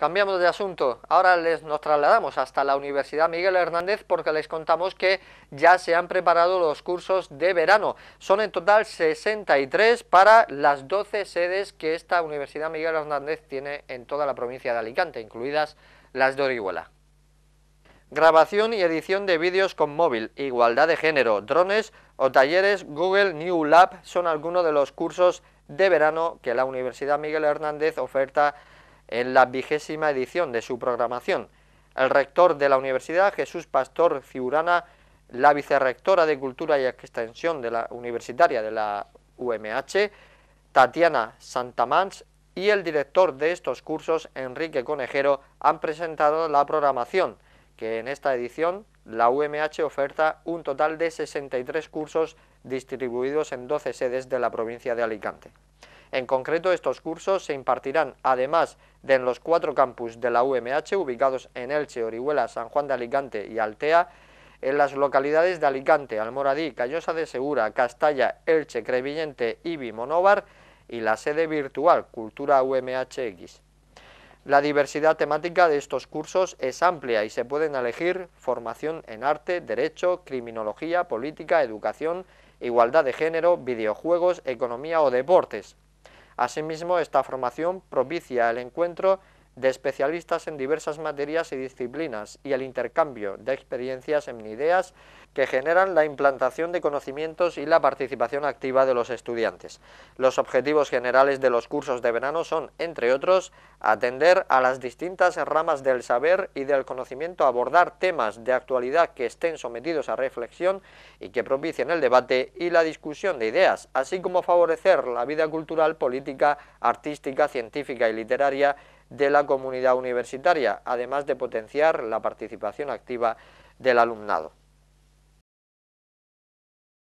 Cambiamos de asunto. Ahora les, nos trasladamos hasta la Universidad Miguel Hernández porque les contamos que ya se han preparado los cursos de verano. Son en total 63 para las 12 sedes que esta Universidad Miguel Hernández tiene en toda la provincia de Alicante, incluidas las de Orihuela. Grabación y edición de vídeos con móvil, igualdad de género, drones o talleres Google New Lab son algunos de los cursos de verano que la Universidad Miguel Hernández oferta en la vigésima edición de su programación. El rector de la universidad, Jesús Pastor Ciurana, la vicerrectora de Cultura y Extensión de la Universitaria de la UMH, Tatiana Santamans, y el director de estos cursos, Enrique Conejero, han presentado la programación, que en esta edición la UMH oferta un total de 63 cursos distribuidos en 12 sedes de la provincia de Alicante. En concreto, estos cursos se impartirán, además de en los cuatro campus de la UMH, ubicados en Elche, Orihuela, San Juan de Alicante y Altea, en las localidades de Alicante, Almoradí, Callosa de Segura, Castalla, Elche, Crevillente, Ibi, Monóvar y la sede virtual Cultura UMHX. La diversidad temática de estos cursos es amplia y se pueden elegir formación en arte, derecho, criminología, política, educación, igualdad de género, videojuegos, economía o deportes, Asimismo, esta formación propicia el encuentro de especialistas en diversas materias y disciplinas y el intercambio de experiencias en ideas que generan la implantación de conocimientos y la participación activa de los estudiantes. Los objetivos generales de los cursos de verano son, entre otros, atender a las distintas ramas del saber y del conocimiento, abordar temas de actualidad que estén sometidos a reflexión y que propicien el debate y la discusión de ideas, así como favorecer la vida cultural, política, artística, científica y literaria de la comunidad universitaria, además de potenciar la participación activa del alumnado.